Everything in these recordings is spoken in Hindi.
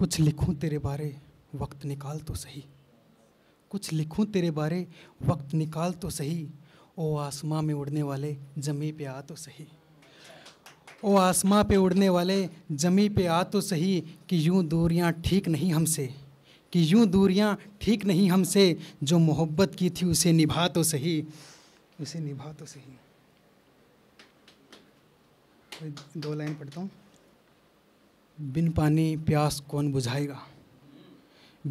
कुछ लिखूं तेरे बारे वक्त निकाल तो सही कुछ लिखूं तेरे बारे वक्त निकाल तो सही ओ आसमां में उड़ने वाले जमी पे आ तो सही ओ आसमां पे उड़ने वाले जमी पे आ तो सही कि यूं दूरियां ठीक नहीं हमसे कि यूं दूरियां ठीक नहीं हमसे जो मोहब्बत की थी उसे निभा तो सही उसे निभा तो सही दो लाइन पढ़ता हूँ बिन पानी प्यास कौन बुझाएगा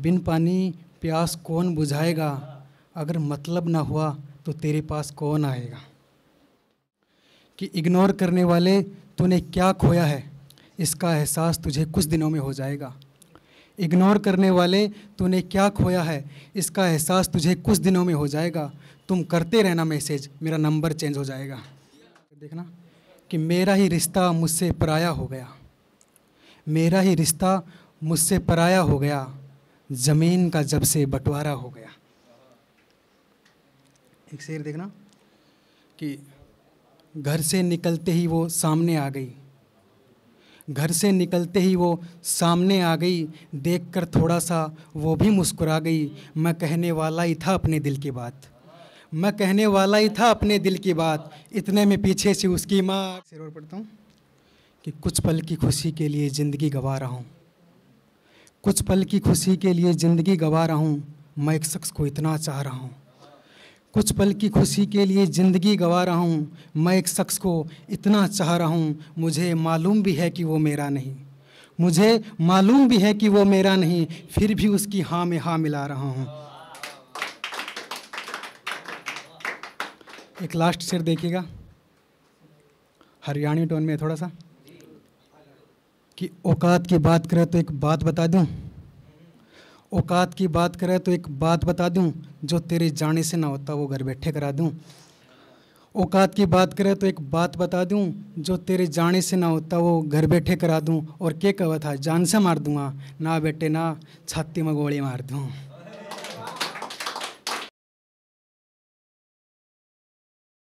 बिन पानी प्यास कौन बुझाएगा अगर मतलब ना हुआ तो तेरे पास कौन आएगा कि इग्नोर करने वाले तूने क्या खोया है इसका एहसास तुझे कुछ दिनों में हो जाएगा इग्नोर करने वाले तूने क्या खोया है इसका एहसास तुझे कुछ दिनों में हो जाएगा तुम करते रहना मैसेज मेरा नंबर चेंज हो जाएगा देखना कि मेरा ही रिश्ता मुझसे पराया हो गया मेरा ही रिश्ता मुझसे पराया हो गया ज़मीन का जब से बंटवारा हो गया एक शेर देखना कि घर से निकलते ही वो सामने आ गई घर से निकलते ही वो सामने आ गई देखकर थोड़ा सा वो भी मुस्कुरा गई मैं कहने वाला ही था अपने दिल की बात मैं कहने वाला ही था अपने दिल की बात इतने में पीछे से उसकी माँ शेर और पढ़ता हूँ कि कुछ पल की खुशी के लिए ज़िंदगी गंवा रहा हूँ कुछ पल की खुशी के लिए ज़िंदगी गंवा रहा हूँ मैं एक शख्स को इतना चाह रहा हूँ कुछ पल की खुशी के लिए ज़िंदगी गंवा रहा हूँ मैं एक शख्स को इतना चाह रहा हूँ मुझे मालूम भी है कि वो मेरा नहीं मुझे मालूम भी है कि वो मेरा नहीं फिर भी उसकी हाँ में हाँ मिला रहा हूँ एक लास्ट शेर देखिएगा हरियाणी टोन में थोड़ा सा कि औकात की बात करें तो एक बात बता दूं औकात की बात करें तो एक बात बता दूं जो तेरे जाने से ना होता वो घर बैठे करा दूं औकात की बात करें तो एक बात बता दूं जो तेरे जाने से ना होता वो घर बैठे करा दूं और के कहा था जान से मार दूंगा ना बेटे ना छाती में गोली मार दूँ